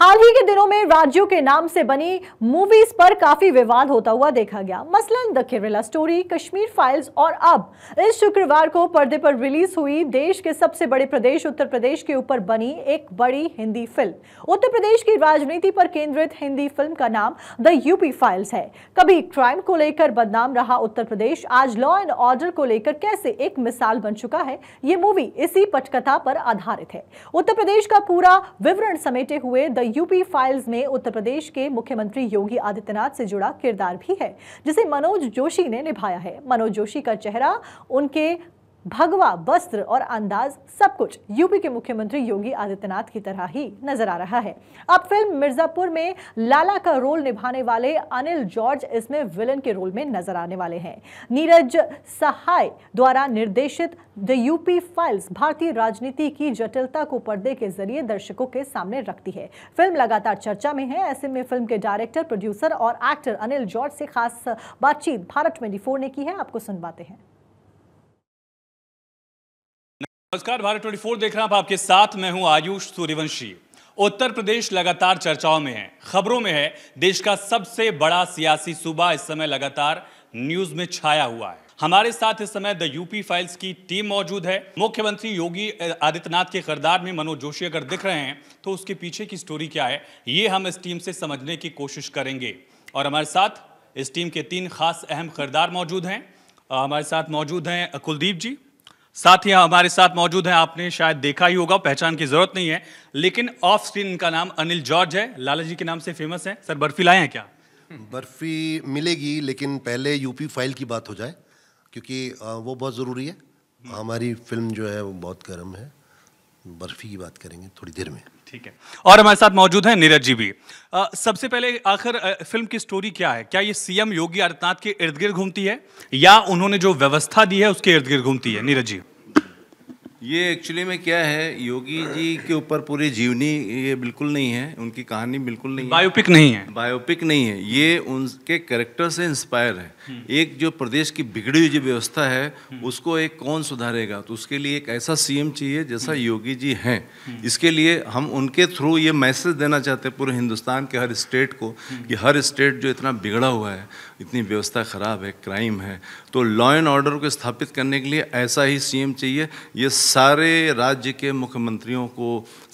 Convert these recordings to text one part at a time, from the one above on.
हाल ही के दिनों में राज्यों के नाम से बनी मूवीज पर काफी विवाद होता हुआ देखा गया मसलन the Kerala story Kashmir files और अब इस शुक्रवार को पर्दे पर रिलीज हुई देश के सबसे बड़े प्रदेश उत्तर प्रदेश के ऊपर बनी एक बड़ी हिंदी फिल्म उत्तर प्रदेश की राजनीति पर केंद्रित हिंदी फिल्म का नाम द यूपी फाइल्स है कभी क्राइम को लेकर बदनाम रहा उत्तर प्रदेश आज लॉ एंड ऑर्डर को लेकर कैसे एक मिसाल बन चुका है ये मूवी इसी पटकथा पर आधारित है उत्तर प्रदेश का पूरा विवरण समेटे हुए द यूपी फाइल्स में उत्तर प्रदेश के मुख्यमंत्री योगी आदित्यनाथ से जुड़ा किरदार भी है जिसे मनोज जोशी ने निभाया है मनोज जोशी का चेहरा उनके भगवा वस्त्र और अंदाज सब कुछ यूपी के मुख्यमंत्री योगी आदित्यनाथ की तरह ही नजर आ रहा है अब फिल्म मिर्जापुर में लाला का रोल निभाने वाले अनिल जॉर्ज इसमें विलन के रोल में नजर आने वाले हैं नीरज सहाय द्वारा निर्देशित द यूपी फाइल्स भारतीय राजनीति की जटिलता को पर्दे के जरिए दर्शकों के सामने रखती है फिल्म लगातार चर्चा में है ऐसे में फिल्म के डायरेक्टर प्रोड्यूसर और एक्टर अनिल जॉर्ज से खास बातचीत भारत ट्वेंटी ने की है आपको सुनवाते हैं नमस्कार भारत 24 देख रहे हैं आप आपके साथ मैं हूं आयुष सूर्यवंशी उत्तर प्रदेश लगातार चर्चाओं में है खबरों में है देश का सबसे बड़ा सियासी सूबा इस समय लगातार न्यूज में छाया हुआ है हमारे साथ इस समय द यूपी फाइल्स की टीम मौजूद है मुख्यमंत्री योगी आदित्यनाथ के किरदार में मनोज जोशी अगर दिख रहे हैं तो उसके पीछे की स्टोरी क्या है ये हम इस टीम से समझने की कोशिश करेंगे और हमारे साथ इस टीम के तीन खास अहम किरदार मौजूद हैं हमारे साथ मौजूद हैं कुलदीप जी साथ ही हमारे साथ मौजूद हैं आपने शायद देखा ही होगा पहचान की जरूरत नहीं है लेकिन ऑफ स्क्रीन का नाम अनिल जॉर्ज है लाला जी के नाम से फेमस है सर बर्फी लाए हैं क्या बर्फी मिलेगी लेकिन पहले यूपी फाइल की बात हो जाए क्योंकि वो बहुत ज़रूरी है हमारी फिल्म जो है वो बहुत गर्म है बर्फी की बात करेंगे थोड़ी देर में ठीक है और हमारे साथ मौजूद है नीरज जी भी आ, सबसे पहले आखिर फिल्म की स्टोरी क्या है क्या ये सीएम योगी आदित्यनाथ के इर्द गिर्द घूमती है या उन्होंने जो व्यवस्था दी है उसके इर्द गिर्द घूमती है नीरज जी ये एक्चुअली में क्या है योगी जी के ऊपर पूरी जीवनी ये बिल्कुल नहीं है उनकी कहानी बिल्कुल नहीं बायोपिक नहीं है बायोपिक नहीं है ये उनके कैरेक्टर से इंस्पायर है हम्म। एक जो प्रदेश की बिगड़ी हुई जो व्यवस्था है हम्म। उसको एक कौन सुधारेगा तो उसके लिए एक ऐसा सीएम चाहिए जैसा हम्म। योगी जी हैं इसके लिए हम उनके थ्रू ये मैसेज देना चाहते हैं पूरे हिंदुस्तान के हर स्टेट को कि हर स्टेट जो इतना बिगड़ा हुआ है इतनी व्यवस्था ख़राब है क्राइम है तो लॉ एंड ऑर्डर को स्थापित करने के लिए ऐसा ही सीएम चाहिए ये सारे राज्य के मुख्यमंत्रियों को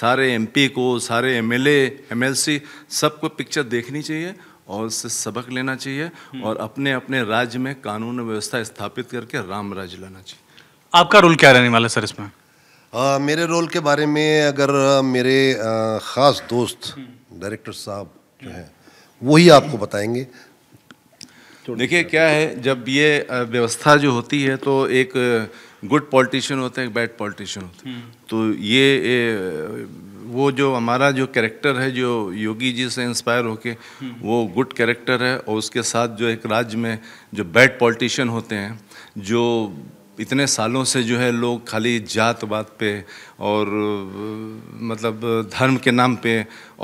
सारे एमपी को सारे एमएलए एमएलसी सबको पिक्चर देखनी चाहिए और उससे सबक लेना चाहिए हम्म। और अपने अपने राज्य में कानून व्यवस्था स्थापित करके राम राज्य लाना चाहिए आपका रोल क्या रहने वाला सर इसमें आ, मेरे रोल के बारे में अगर मेरे आ, ख़ास दोस्त डायरेक्टर हम्म। साहब जो हैं वही आपको बताएंगे देखिए क्या है जब ये व्यवस्था जो होती है तो एक गुड पॉलिटिशियन होते हैं एक बैड पॉलिटिशियन होते हैं हम्म। तो ये वो जो हमारा जो कैरेक्टर है जो योगी जी से इंस्पायर होके हम्म। वो गुड कैरेक्टर है और उसके साथ जो एक राज्य में जो बैड पॉलिटिशियन होते हैं जो इतने सालों से जो है लोग खाली जात बात पे और मतलब धर्म के नाम पे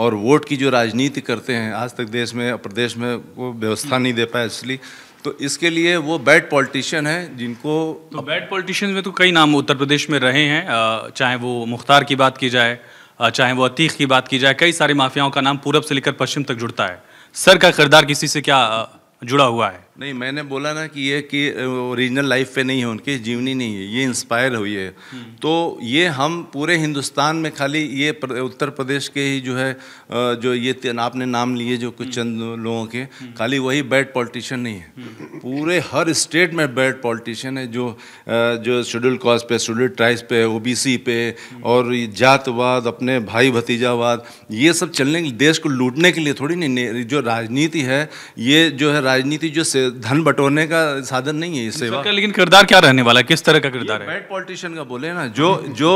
और वोट की जो राजनीति करते हैं आज तक देश में प्रदेश में वो व्यवस्था नहीं दे पाए इसलिए तो इसके लिए वो बैड पॉलिटिशियन हैं जिनको तो बैड पॉलिटिशियन में तो कई नाम उत्तर प्रदेश में रहे हैं चाहे वो मुख्तार की बात की जाए चाहे वो अतीक की बात की जाए कई सारी माफियाओं का नाम पूरब से लेकर पश्चिम तक जुड़ता है सर का किरदार किसी से क्या जुड़ा हुआ है नहीं मैंने बोला ना कि ये कि ओरिजिनल लाइफ पे नहीं है उनकी जीवनी नहीं है ये इंस्पायर हुई है हम्म। तो ये हम पूरे हिंदुस्तान में खाली ये प्र, उत्तर प्रदेश के ही जो है जो ये आपने नाम लिए जो कुछ हम्म। चंद लोगों के हम्म। खाली वही बैड पॉलिटिशियन नहीं है पूरे हर स्टेट में बैड पॉलिटिशियन है जो जो शेड्यूल कास्ट पे शेड्यूल ट्राइब्स पे ओ पे और जातवाद अपने भाई भतीजावाद ये सब चलने देश को लूटने के लिए थोड़ी नहीं जो राजनीति है ये जो है राजनीति जो से धन बटोरने का साधन नहीं है ये सेवा का लेकिन किरदार क्या रहने वाला किस तरह का किरदार है बैड पॉलिटिशियन का बोले ना जो जो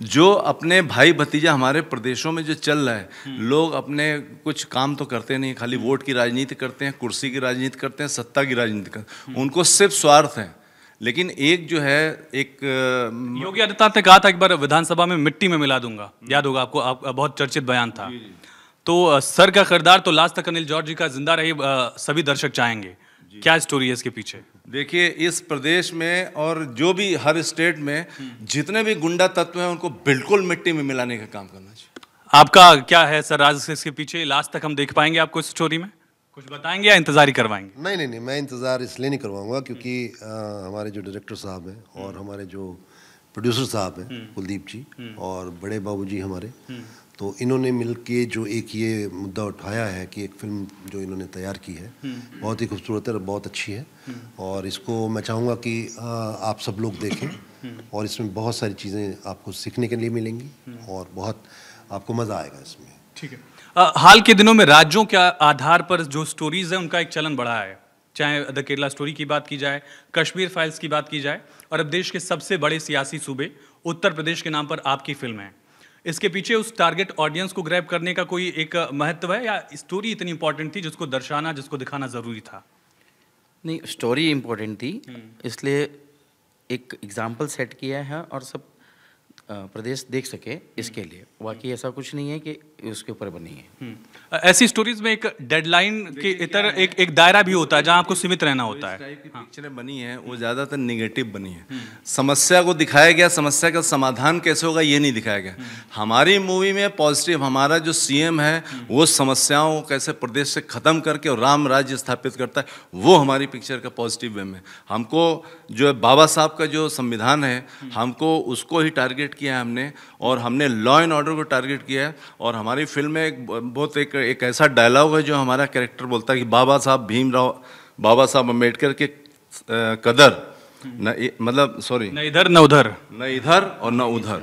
जो अपने भाई भतीजा हमारे प्रदेशों में जो चल रहा है हम्म। लोग अपने कुछ काम तो करते नहीं खाली हम्म। वोट की राजनीति करते हैं कुर्सी की राजनीति करते हैं सत्ता की राजनीति करते हैं हम्म। उनको सिर्फ स्वार्थ है लेकिन एक जो है एक योगी आदित्यनाथ ने कहा था एक बार विधानसभा में मिट्टी में मिला दूंगा याद होगा आपको आप बहुत चर्चित बयान था तो सर का किरदार तो लास्ट तक अनिल जॉर्ज जी का जिंदा रहे सभी दर्शक चाहेंगे क्या स्टोरी है इसके पीछे देखिए इस प्रदेश में और जो भी हर स्टेट में जितने भी गुंडा तत्व हैं उनको बिल्कुल मिट्टी में मिलाने का काम करना चाहिए आपका क्या है सर आज इसके पीछे लास्ट तक हम देख पाएंगे आपको इस स्टोरी में कुछ बताएंगे या इंतजार ही करवाएंगे नहीं नहीं नहीं मैं इंतज़ार इसलिए नहीं करवाऊंगा क्योंकि हमारे जो डायरेक्टर साहब हैं और हमारे जो प्रोड्यूसर साहब हैं हम्म। कुलदीप जी हम्म। और बड़े बाबूजी हमारे हम्म। तो इन्होंने मिल के जो एक ये मुद्दा उठाया है कि एक फिल्म जो इन्होंने तैयार की है बहुत ही खूबसूरत है और बहुत अच्छी है और इसको मैं चाहूँगा कि आप सब लोग देखें और इसमें बहुत सारी चीज़ें आपको सीखने के लिए मिलेंगी और बहुत आपको मज़ा आएगा इसमें ठीक है आ, हाल के दिनों में राज्यों के आधार पर जो स्टोरीज़ हैं उनका एक चलन बढ़ा है चाहे द केरला स्टोरी की बात की जाए कश्मीर फाइल्स की बात की जाए और अब देश के सबसे बड़े सियासी सूबे उत्तर प्रदेश के नाम पर आपकी फिल्म है इसके पीछे उस टारगेट ऑडियंस को ग्रैब करने का कोई एक महत्व है या स्टोरी इतनी इंपॉर्टेंट थी जिसको दर्शाना जिसको दिखाना ज़रूरी था नहीं स्टोरी इम्पोर्टेंट थी हम्म। इसलिए एक एग्जाम्पल सेट किया है और सब प्रदेश देख सके हम्म। इसके लिए बाकी ऐसा कुछ नहीं है कि उसके ऊपर बनी है हम्म। ऐसी स्टोरीज में एक डेडलाइन के इतर एक एक दायरा भी होता है जहां आपको सीमित रहना होता है हाँ। पिक्चरें बनी है वो हम्म। ज़्यादातर निगेटिव बनी है समस्या को दिखाया गया समस्या का समाधान कैसे होगा ये नहीं दिखाया गया हमारी मूवी में पॉजिटिव हमारा जो सी है वो समस्याओं को कैसे प्रदेश से ख़त्म करके और राम राज्य स्थापित करता है वो हमारी पिक्चर का पॉजिटिव वे में हमको जो बाबा साहब का जो संविधान है हमको उसको ही टारगेट टारगेट किया है हमने और हमने लॉ एंड ऑर्डर को टारगेट किया है और हमारी फिल्म में एक बहुत एक एक ऐसा डायलॉग है जो हमारा कैरेक्टर बोलता है कि बाबा साहब भीमराव बाबा साहब अम्बेडकर के कदर न मतलब सॉरी न इधर न उधर न इधर और न उधर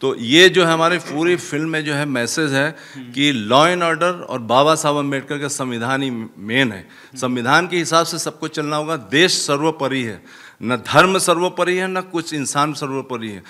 तो ये जो है हमारे पूरी फिल्म में जो है मैसेज है कि लॉ एंड ऑर्डर और बाबा साहब अम्बेडकर का संविधान ही मेन है संविधान के हिसाब से सबको चलना होगा देश सर्वोपरि है न धर्म सर्वोपरि है न कुछ इंसान सर्वोपरि है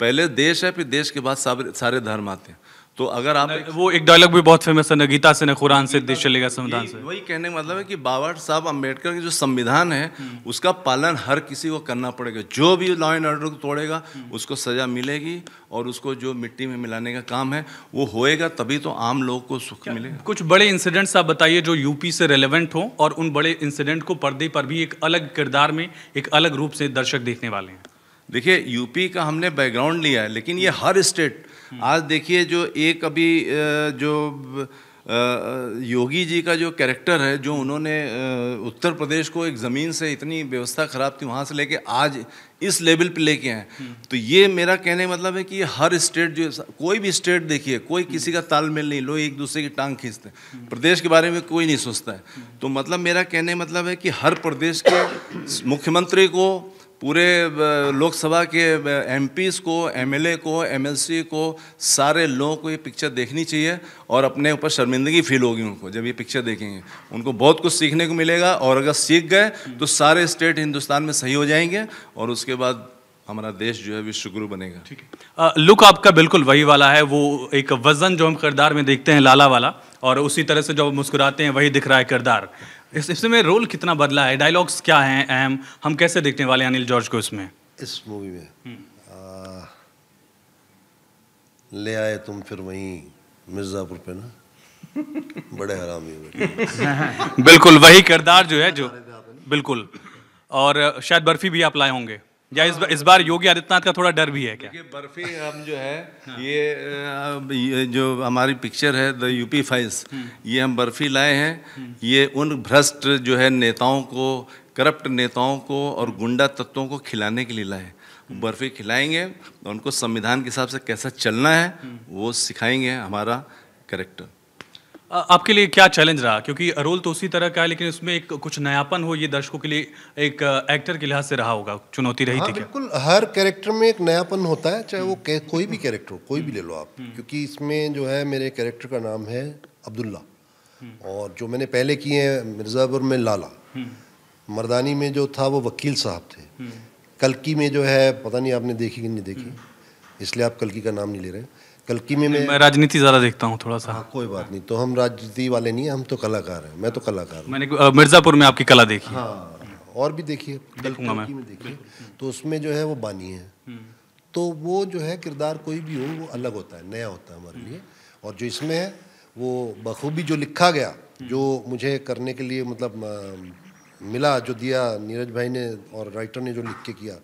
पहले देश है फिर देश के बाद सारे धर्म आते हैं तो अगर आप एक वो एक डायलॉग भी बहुत फेमस है न गीता से न कुरान से देश चलेगा संविधान से वही कहने का मतलब है कि बाबा साहब अम्बेडकर के जो संविधान है हम्म। उसका पालन हर किसी को करना पड़ेगा जो भी लॉ एंड ऑर्डर को तोड़ेगा हम्म। उसको सज़ा मिलेगी और उसको जो मिट्टी में मिलाने का काम है वो होएगा तभी तो आम लोग को सुख मिलेगा कुछ बड़े इंसिडेंट्स आप बताइए जो यूपी से रेलिवेंट हों और उन बड़े इंसिडेंट को पर्दे पर भी एक अलग किरदार में एक अलग रूप से दर्शक देखने वाले हैं देखिए यूपी का हमने बैकग्राउंड लिया है लेकिन ये हम्म। हर स्टेट आज देखिए जो एक अभी जो योगी जी का जो कैरेक्टर है जो उन्होंने उत्तर प्रदेश को एक ज़मीन से इतनी व्यवस्था ख़राब थी वहाँ से लेके आज इस लेवल पे लेके आए हम्म। तो ये मेरा कहने का मतलब है कि हर स्टेट जो कोई भी स्टेट देखिए कोई हम्म। किसी का तालमेल नहीं लोग एक दूसरे की टांग खींचते हैं हम्म। प्रदेश के बारे में कोई नहीं सोचता है तो मतलब मेरा कहने मतलब है कि हर प्रदेश के मुख्यमंत्री को पूरे लोकसभा के एम को एम को एम को सारे लोगों को ये पिक्चर देखनी चाहिए और अपने ऊपर शर्मिंदगी फील होगी उनको जब ये पिक्चर देखेंगे उनको बहुत कुछ सीखने को मिलेगा और अगर सीख गए तो सारे स्टेट हिंदुस्तान में सही हो जाएंगे और उसके बाद हमारा देश जो है विश्वगुरु बनेगा ठीक है लुक आपका बिल्कुल वही वाला है वो एक वजन जो हम किरदार में देखते हैं लाला वाला और उसी तरह से जो मुस्कुराते हैं वही दिख रहा है किरदार इस इसमें रोल कितना बदला है डायलॉग्स क्या हैं अहम हम कैसे देखने वाले अनिल जॉर्ज को इसमें इस मूवी में हम्म। आ, ले आए तुम फिर वहीं मिर्ज़ापुर पे ना बड़े हरामी बिल्कुल वही किरदार जो है जो बिल्कुल और शायद बर्फी भी आप लाए होंगे या इस बार इस बार योगी आदित्यनाथ का थोड़ा डर भी है क्या बर्फी हम जो है ये, ये जो हमारी पिक्चर है द यूपी फाइल्स ये हम बर्फी लाए हैं ये उन भ्रष्ट जो है नेताओं को करप्ट नेताओं को और गुंडा तत्वों को खिलाने के लिए लाए बर्फी खिलाएंगे उनको संविधान के हिसाब से कैसा चलना है वो सिखाएंगे हमारा करेक्टर आपके लिए क्या चैलेंज रहा क्योंकि रोल तो उसी तरह का है लेकिन उसमें एक कुछ नयापन हो ये दर्शकों के लिए एक एक्टर के लिहाज से रहा होगा चुनौती रही हाँ, थी बिल्कुल हर कैरेक्टर में एक नयापन होता है चाहे वो कोई भी कैरेक्टर हो कोई भी ले लो आप हम्म। क्योंकि इसमें जो है मेरे कैरेक्टर का नाम है अब्दुल्ला हम्म। और जो मैंने पहले किए हैं मिर्ज़ापुर में लाला हम्म। मर्दानी में जो था वो वकील साहब थे कलकी में जो है पता नहीं आपने देखी कि नहीं देखी इसलिए आप कलकी का नाम नहीं ले रहे कलकी में मैं, मैं राजनीति ज़्यादा देखता हूँ थोड़ा सा हाँ, कोई बात नहीं तो हम राजनीति वाले नहीं हम तो कलाकार हैं मैं तो कलाकार मैंने मिर्ज़ापुर में आपकी कला देखी हाँ और भी देखिए देखिए तो उसमें जो है वो बानी है तो वो जो है किरदार कोई भी हो वो अलग होता है नया होता है हमारे लिए और जो इसमें है वो बखूबी जो लिखा गया जो मुझे करने के लिए मतलब मिला जो दिया नीरज भाई ने और राइटर ने जो लिख के किया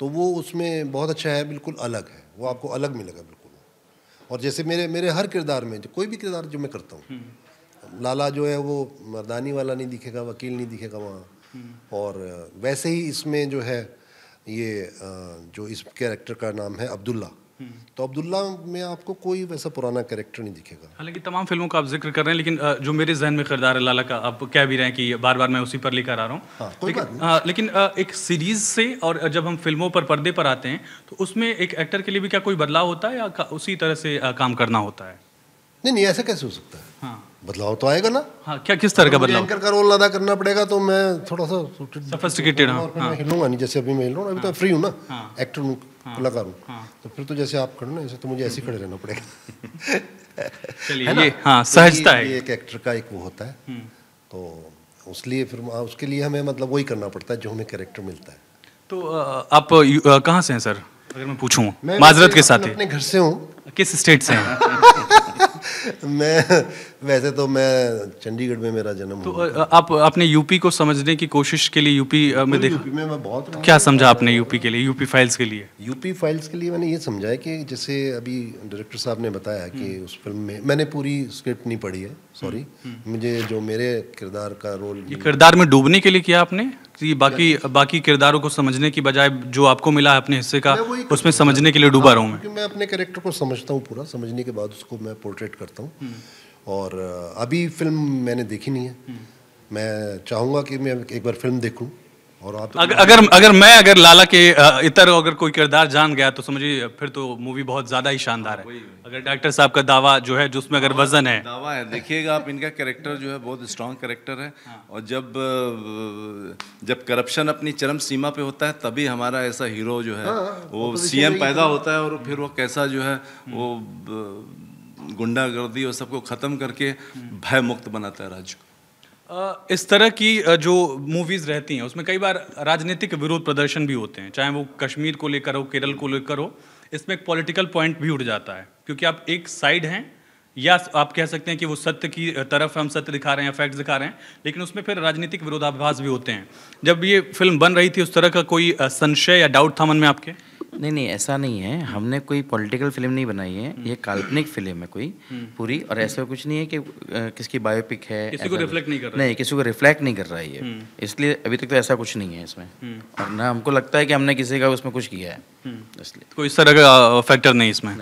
तो वो उसमें बहुत अच्छा है बिल्कुल अलग है वो आपको अलग मिलेगा बिल्कुल और जैसे मेरे मेरे हर किरदार में कोई भी किरदार जो मैं करता हूँ हम्म। लाला जो है वो मर्दानी वाला नहीं दिखेगा वकील नहीं दिखेगा वहाँ हम्म। और वैसे ही इसमें जो है ये जो इस कैरेक्टर का नाम है अब्दुल्ला तो अब्दुल्ला में आपको कोई वैसा पुराना कैरेक्टर नहीं दिखेगा हालांकि तमाम फिल्मों का आप जिक्र कर रहे हैं लेकिन जो मेरे जहन में किरदार है लाला का आप कह भी रहे हैं कि बार बार मैं उसी पर लेकर आ रहा हूँ हाँ, लेकिन एक सीरीज से और जब हम फिल्मों पर पर्दे पर आते हैं तो उसमें एक एक्टर के लिए भी क्या कोई बदलाव होता है या उसी तरह से काम करना होता है नहीं नहीं ऐसा कैसे हो सकता है हाँ बदलाव तो आएगा ना हाँ क्या किस तरह का बदलाव एंकर का रोल अदा करना पड़ेगा तो मैं थोड़ा सा सोफिस्टिकेटेड सफिस्टिकेटेड हाँ। मैं हाँ। हिलूंगा नहीं जैसे अभी मैं हिल रहा हूँ अभी तो फ्री हाँ। हूँ ना एक्टर हाँ। हूँ कलाकार हूँ तो फिर तो जैसे आप खड़े ना ऐसे तो मुझे ऐसे खड़े रहना पड़ेगा है ना हाँ तो सहजता है एक एक्टर का एक वो होता है हम्म। तो उसलिए फिर उसके लिए हमें मतलब वही करना पड़ता है जो हमें कैरेक्टर मिलता है तो आप कहाँ से हैं सर अगर मैं पूछूं माजरत के साथ अपने घर से हूँ किस स्टेट से हैं मैं वैसे तो मैं चंडीगढ़ में मेरा जन्म तो आप आपने यूपी को समझने की कोशिश के लिए यूपी में देखा यूपी में मैं बहुत क्या समझा आपने यूपी के लिए यूपी फाइल्स के लिए यूपी फाइल्स के लिए मैंने ये समझा है कि जैसे अभी डायरेक्टर साहब ने बताया कि हम्म। उस फिल्म में मैंने पूरी स्क्रिप्ट नहीं पढ़ी है सॉरी hmm. hmm. मुझे जो मेरे किरदार का रोल ये किरदार में डूबने के लिए किया आपने कि बाकी बाकी किरदारों को समझने की बजाय जो आपको मिला है अपने हिस्से का उसमें समझने के लिए डूबा हाँ, रहा हूँ मैं मैं अपने करेक्टर को समझता हूँ पूरा समझने के बाद उसको मैं पोर्ट्रेट करता हूँ hmm. और अभी फिल्म मैंने देखी नहीं है मैं चाहूँगा कि मैं एक बार फिल्म देखूँ और आप तो अगर अगर अगर मैं अगर लाला के इतर अगर कोई किरदार जान गया तो समझिए फिर तो मूवी बहुत ज़्यादा ही शानदार है हाँ, अगर डायरेक्टर साहब का दावा जो है जो उसमें अगर वजन है दावा है देखिएगा आप इनका कैरेक्टर जो है बहुत स्ट्रांग कैरेक्टर है हाँ। और जब जब करप्शन अपनी चरम सीमा पे होता है तभी हमारा ऐसा हीरो जो है हाँ, वो सीएम पैदा होता है और फिर वो कैसा जो है हम्म। वो गुंडागर्दी और सबको ख़त्म करके हम्म। भय मुक्त बनाता है राज्य को इस तरह की जो मूवीज़ रहती हैं उसमें कई बार राजनीतिक विरोध प्रदर्शन भी होते हैं चाहे वो कश्मीर को लेकर हो केरल को लेकर हो इसमें एक पॉलिटिकल पॉइंट भी उठ जाता है क्योंकि आप एक साइड हैं या आप कह सकते हैं कि वो सत्य की तरफ हम सत्य दिखा रहे हैं फैक्ट्स दिखा रहे हैं लेकिन उसमें फिर राजनीतिक विरोधाभास भी होते हैं जब ये फिल्म बन रही थी उस तरह का कोई संशय या डाउट था मन में आपके नहीं नहीं ऐसा नहीं है हमने कोई पॉलिटिकल फिल्म नहीं बनाई है हम्म। ये काल्पनिक फिल्म है कोई हम्म। पूरी और ऐसा कुछ नहीं है कि किसकी बायोपिक है किसी को रिफ्लेक्ट नहीं कर रहा नहीं किसी को रिफ्लेक्ट नहीं कर रहा है ये हम्म। इसलिए अभी तक तो ऐसा कुछ नहीं है इसमें और ना हमको लगता है कि हमने किसी का उसमें कुछ किया है इसलिए कोई तो इस तरह का फैक्टर नहीं इसमें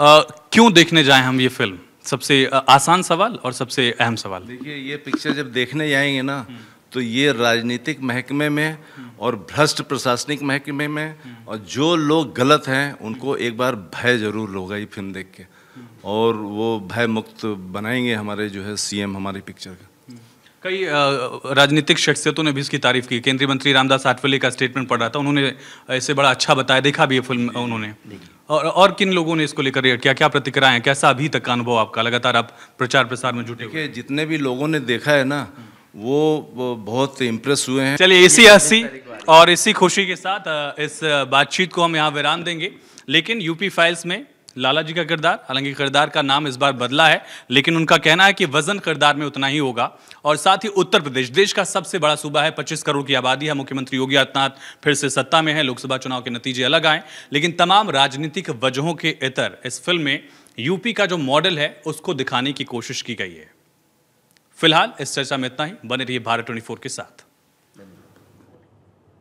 क्यों देखने जाए हम ये फिल्म सबसे आसान सवाल और सबसे अहम सवाल देखिए ये पिक्चर जब देखने जाएंगे ना तो ये राजनीतिक महकमे में और भ्रष्ट प्रशासनिक महकमे में और जो लोग गलत हैं उनको एक बार भय जरूर होगा ये फिल्म देख के और वो भय मुक्त बनाएंगे हमारे जो है सीएम हमारी पिक्चर का कई राजनीतिक शख्सियतों ने भी इसकी तारीफ की केंद्रीय मंत्री रामदास आठवले का स्टेटमेंट पढ़ रहा था उन्होंने ऐसे बड़ा अच्छा बताया देखा भी ये फिल्म उन्होंने और और किन लोगों ने इसको लेकर रिएक्ट किया क्या प्रतिक्रिया है कैसा अभी तक का अनुभव आपका लगातार आप प्रचार प्रसार में जुटे देखिए जितने भी लोगों ने देखा है ना वो बहुत इम्प्रेस हुए हैं चलिए इसी हंसी और इसी खुशी के साथ इस बातचीत को हम यहाँ विराम देंगे लेकिन यूपी फाइल्स में लाला जी का किरदार हालांकि किरदार का नाम इस बार बदला है लेकिन उनका कहना है कि वजन किरदार में उतना ही होगा और साथ ही उत्तर प्रदेश देश का सबसे बड़ा सूबा है 25 करोड़ की आबादी है मुख्यमंत्री योगी आदित्यनाथ फिर से सत्ता में है लोकसभा चुनाव के नतीजे अलग आए लेकिन तमाम राजनीतिक वजहों के इतर इस फिल्म में यूपी का जो मॉडल है उसको दिखाने की कोशिश की गई है फिलहाल इस चर्चा में इतना ही बने रहिए भारत 24 के साथ